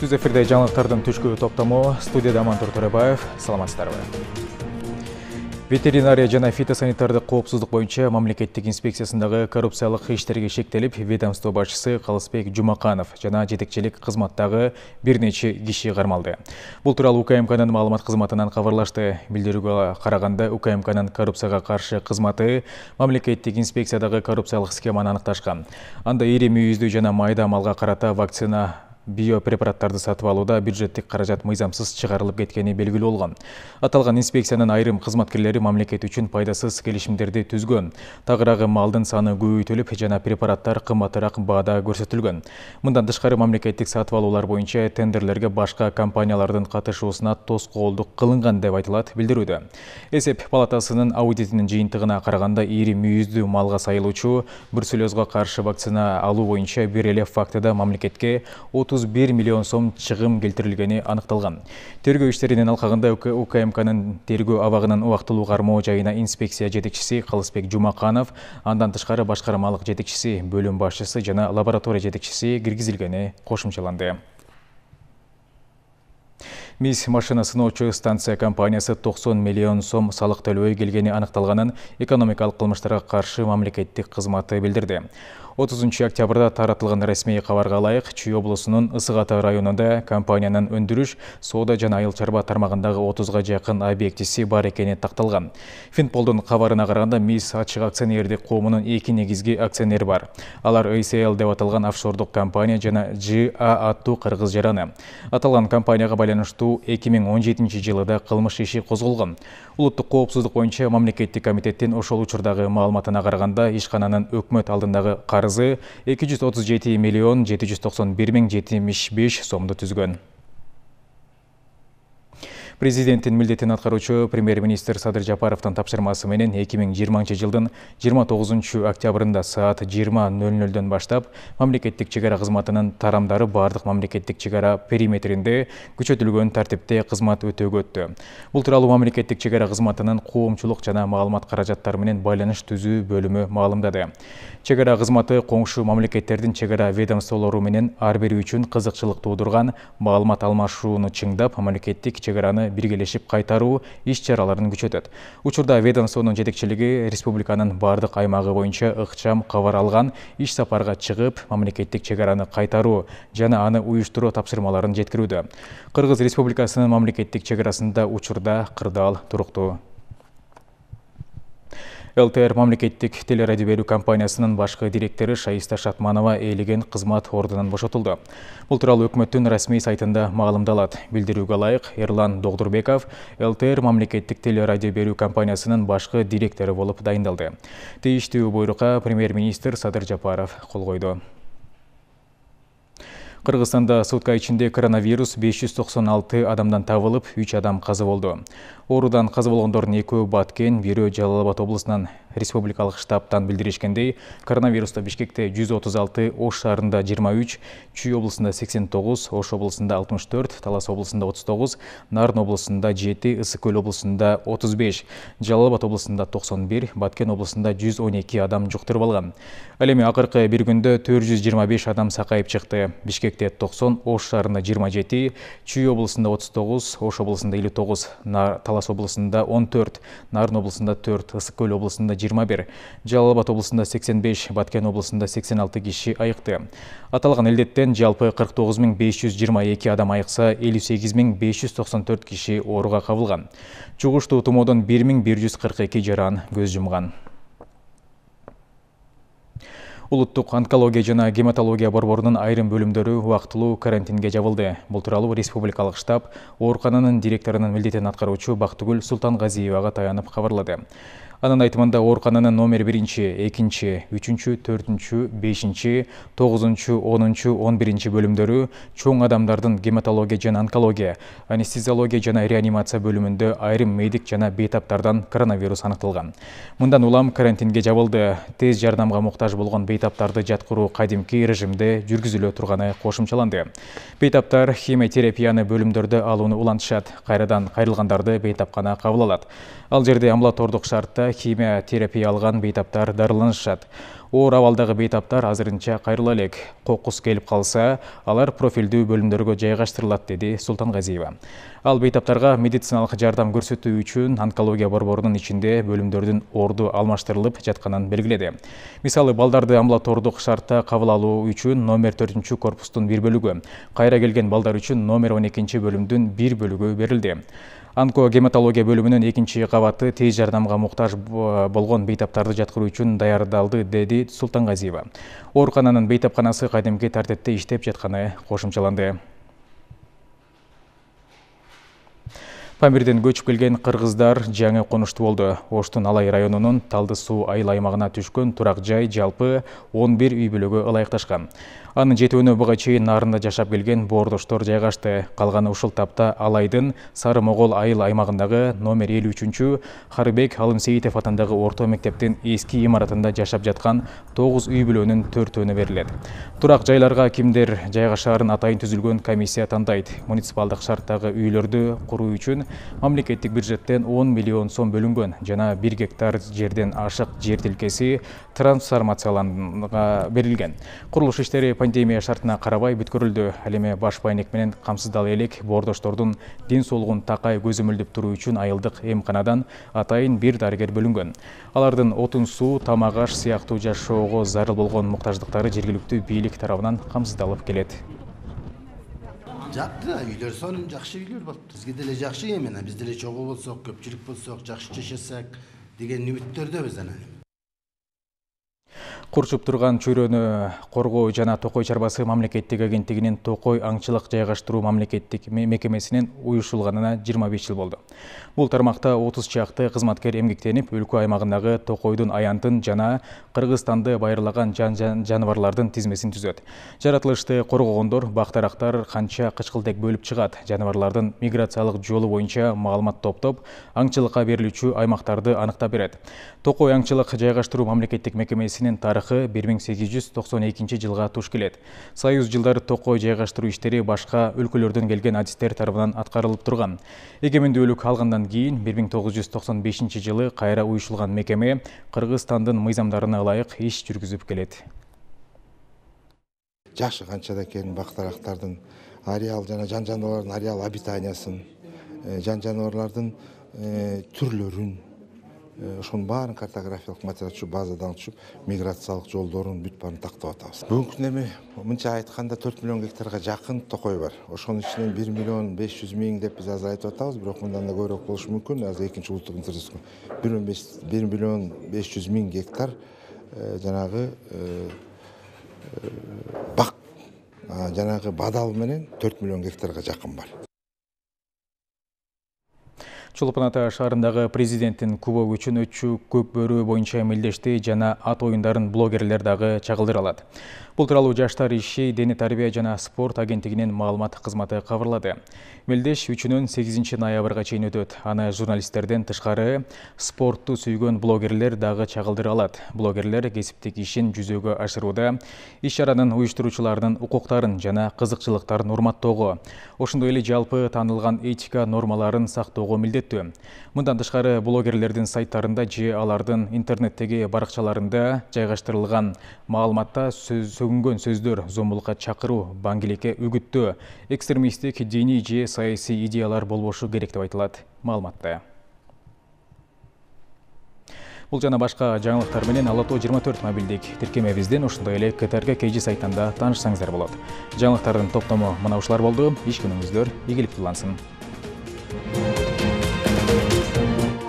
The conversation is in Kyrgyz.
түз эфирде жаңылыктардын түшкү топтому студияда амантур төрөбаев саламатсыздарбы ветеринария жана фитосанитардык коопсуздук боюнча мамлекеттик инспекциясындагы коррупциялык иштерге шектелип ведомство башчысы калысбек жумаканов жана жетекчилик кызматтагы бир нече киши кармалды бул тууралуу укмкнын маалымат кызматынан кабарлашты билдирүүгө караганда укмкнын коррупцияга каршы кызматы мамлекеттик инспекциядагы коррупциялык схеманы аныкташкан анда ири мүйүздүү жана майда малга карата вакцина биопрепараттарды сатып алуда бюджеттік қаражат мыйзамсыз шығарылып кеткені белгілі болған аталған инспекцияның айрым қызматкерлері мамлекет үшін пайдасыз келісімдерді түзген тағырағы малдың саны көбейтіліп жаңа препараттар қымбатырақ бағада көрсетілген мындан тышқары мемлекеттік сатып алулар бойынша тендерлерге башқа компаниялардың қатысуына тосқауылдық қылынған деп айтылады білдіруді. эсеп палатасының аудитінің жиынтығына қарағанда ири мүйізді малға сайылуучу бруцеллезге қарсы вакцина алу боюнча бир эле фактыда мамлекетке отуз бир миллион сом чыгым келтирилгени аныкталган тергөө иштеринин алкагында укмкнын тергөө абагынын убактылуу кармоо жайына инспекция жетекчиси калысбек жумаканов андан тышкары башкармалык жетекчиси бөлүм башчысы жана лаборатория жетекчиси киргизилгени кошумчаланды мис машина сыноочу станция компаниясы токсон миллион сом салык төлөбөй келгени аныкталганын экономикалык кылмыштарга каршы мамлекеттик кызматы билдирди 30 октябрда таратылған расмий хабарға лайық чүй облысының ата районында компанияның өндіріш сода жана айыл чарба тармағындағы 30-ға жақын объектісі бар екені тақталған финполдың хабарына қарағанда мис ачык акционердик коомунун эки негизги акционер бар алар acl деп аталган офшордук компания жана ga аттуу кыргыз жараны аталган компанияга байланыштуу 2017 жылыда да кылмыш иши козголгон улуттук коопсуздук боюнча мамлекеттик комитеттин ошол учурдагы маалыматына караганда ишкананын өкмөт алдындагы карыз қарызы 237 миллион 791 мең 75 сомды түзген. Президенттің милдетин атқарушы премьер-министр Садыр Жапаровтың менен 2020 жылдың 29 октябрында саат 20.00-ден баштап мемлекеттік шекара қызматының тарамдары бардық мемлекеттік шекара периметрінде күшейтілген тәртіпте қызмат өтеуге өтті. Бұл мамлекеттик мемлекеттік шекара қызматының коомчулук жана каражаттары менен байланыш түзүү бөлімі маалымдады. Шекара қызматы мамлекеттердин мемлекеттердің шекара ведомстволору менен ар бири үчүн кызыкчылык туудурган маалымат алмашууну чыңдап мамлекеттик араны биргелешип кайтаруу иш чараларын күчөтөт учурда ведомствонун жетекчилиги республиканын баардык аймагы боюнча ыкчам кабар алган иш сапарга чыгып мамлекеттик чек араны кайтаруу жана аны уюштуруу тапшырмаларын жеткирүүдө кыргыз республикасынын мамлекеттик чек арасында учурда кырдаал туруктуу ЛТР мамлекеттік телерадио берүү компаниясынын башкы Шайыста Шатманова ээлеген қызмат ордынан бошотулду. Бұл тууралуу өкмөттүн рәсмей сайтында маалымдалат. Билдирүүгө ылайык Ерлан Догдурбеков ЛТР мамлекеттік телерадио берүү компаниясынын башкы болып дайындалды. Тийиштүү буйрукка премьер-министр Садыр Жапаров қолғойды. кыргызстанда сутка ичинде коронавирус беш жүз токсон алты адамдан табылып үч адам каза болду оорудан каза болгондордун экөө баткен бирөө жалал абад облусунан республикалық штабтан билдиришкендей коронавирусты бишкекте 136 ош шаарында 23 чүй облысында 89 ош облысында 64 талас облысында 39 нарын облысында 7 ысык көл облысында 35 жалал абад облысында 91 баткен облысында 112 адам жұқтырып болған ал эми акыркы бир 425 адам сақайып шықты бишкекте 90 ош шаарында 27 чүй облысында 39 ош облысында 59 талас облысында 14 нарын облысында 4 ысык көл облысында жыйырма бир жалал абад облусунда сексен беш баткен облусунда сексен алты киши айыкты аталган илдеттен жалпы кырк тогуз миң беш жүз жыйырма эки адам айыкса элүү сегиз миң беш жүз токсон төрт киши ооруга кабылган жугуштуу тумоодон бир миң бир жүз кырк эки жаран көз жумган улуттук онкология жана гематология борборунун айрым бөлүмдөрү убактылуу карантинге жабылды бул тууралуу республикалык штаб оорукананын директорунун милдетин аткаруучу бактыгүл султангазиевага таянып кабарлады анын айтымында оорукананын номер биринчи экинчи үчүнчү төртүнчү бешинчи тогузунчу онунчу он биринчи бөлүмдөрү чоң адамдардың гематология және онкология анестезиология жана реанимация бөлүмүндө айрым медик жана бейтаптардан коронавирус аныкталган мындан улам карантинге жабылды тез жардамға мұқтаж болған бейтаптарды жатқыру кадимки режимде жүргүзүлө турганы кошумчаланды бейтаптар химиотерапияны бөлімдерді алууну улантышат қайрадан қайрылғандарды бейтапқана кабыл алат ал жерде амбулатордук шартта химия терапия алган бейтаптар дарыланышат оор абалдагы бейтаптар азырынча кайрыла элек кокус келип калса алар профилдүү бөлүмдөргө жайгаштырылат деди султангазиева ал бейтаптарга медициналык жардам көрсөтүү үчүн онкология борборунун ичинде бөлүмдөрдүн орду алмаштырылып жатканын белгиледи мисалы балдарды амбулатордук шартта кабыл алуу үчүн номер төртүнчү корпустун бир бөлүгү кайра келген балдар үчүн номер он экинчи бөлүмдүн бир бөлүгү берилди онко гемотология бөлүмүнүн экинчи кабаты тез жардамга муктаж болгон бейтаптарды жаткыруу үчүн даярдалды деди султангазиева оорукананын бейтапканасы кадимки тартипте иштеп жатканы кошумчаланды памирден көчүп келген кыргыздар жаңы конуштуу болду оштун алай районунун талды суу айыл аймагына түшкөн турак жай жалпы он бир үй бүлөгө ылайыкташкан анын жетөөнө буга чейин нарында жашап келген боордоштор жайгашты калганы ушул тапта алайдын сары могол айыл аймагындагы номер элүү үчүнчү харыбек алымсейитов атындагы орто мектептин эски имаратында жашап жаткан тогуз үй бүлөнүн төртөөнө берилет турак жайларга кимдер жайгашаарын атайын түзүлгөн комиссия тандайт муниципалдык шарттагы үйлөрдү куруу үчүн мамлекеттик бюджеттен он миллион сом бөлүнгөн жана бир гектар жерден ашык жер тилкеси трансформациялангга берилген курулуш иштери пандемия шартына карабай бүткөрүлдү ал эми баш айнек менен камсыздала элек боордоштордун ден соолугун такай көзөмөлдөп туруу үчүн айылдык эмканадан атайын бир дарыгер бөлүнгөн алардын отун суу тамак аш сыяктуу жашоого зарыл болгон муктаждыктары жергиликтүү бийлик тарабынан камсыздалып келет жатты үйлөр сонун жакшы үйлөр болуптур бизге деле жакшы эмне биз деле чогуу болсок көпчүлүк болсок жакшы жашасак деген үмүттөрдөбүз анан курчуп турган чөйрөнү коргоо жана токой чарбасы мамлекеттик агенттигинин токой аңчылык жайгаштыруу мамлекеттик мекемесинин уюшулганына жыйырма беш жыл болду бул тармакта отуз чакты кызматкер эмгектенип өлкө аймагындагы токойдун аянтын жана кыргызстанды байырлаган жаныбарлардын тизмесин түзөт жаратылышты коргогондор бактарактар дарактар канча кычкылтек бөлүп чыгат жаныбарлардын миграциялык жолу боюнча маалымат топтоп аңчылыкка берилүүчү аймактарды аныктап берет токой аңчылык жайгаштыруу мамлекеттик мекемесинин тарых тарыхы 1892 жылға туш келет союз жылдары токой жайғаштыру іштері башқа өлкөлөрдөн келген адистер тарабынан тұрған. турган эгемендүүлүк алғандан кейін, 1995 жылы қайра уюшулган мекеме кыргызстандын мыйзамдарына алайық еш жүргізіп келет Жақшы қаншада кейін бақтарақтардың ареал жана жан жаныбарлардын ареал обитаниясын жан Э, ошонун баарын картографиялык материал түшүп базадан түшүп миграциялык жолдорун бүт баарын тактап атабыз бүгүнкү күндө эми мынча айтканда төрт миллион гектарга жакын токой бар ошонун ичинен бир миллион беш жүз миң деп биз азыр айтып атабыз бирок мындан да көбүрөөк болушу мүмкүн азыр экинчи улуттук бир миллион беш жүз миң гектар э, жанагы э, бак жанагы бадал менен төрт миллион гектарга жакын бар чулпан ата шаарындагы президенттин кубок үчүн өтчү көк бөрү боюнча мелдешти жана ат оюндарын блогерлер дагы чагылдыра алат бул жаштар иши дене тарбия жана спорт агенттигинин маалымат кызматы кабарлады мелдеш 8 сегизинчи ноябрга чейин өтөт аны журналисттерден тышкары спортту сүйгөн блогерлер дагы чагылдыра алат блогерлер кесиптик ишин жүзөгө ашырууда иш чаранын уюштуруучуларынын укуктарын жана кызыкчылыктарын урматтоого ошондой эле жалпы таанылган этика нормаларын сактоого милдет жеткиликтүү мындан тышкары блогерлердин сайттарында же алардын интернеттеги баракчаларында жайгаштырылган маалыматта сөгүнгөн сөздөр зомбулукка чакыруу баңгиликке үгүттөө экстремисттик диний же саясий идеялар болбошу керек деп айтылат маалыматта бул жана башка жаңылыктар менен ала тоо жыйырма төрт мобилдик тиркемебизден ошондой эле ктрк kg сайтында таанышсаңыздар болот жаңылыктардын топтому мына ушулар болду иш күнүңүздөр ийгиликтүү улансын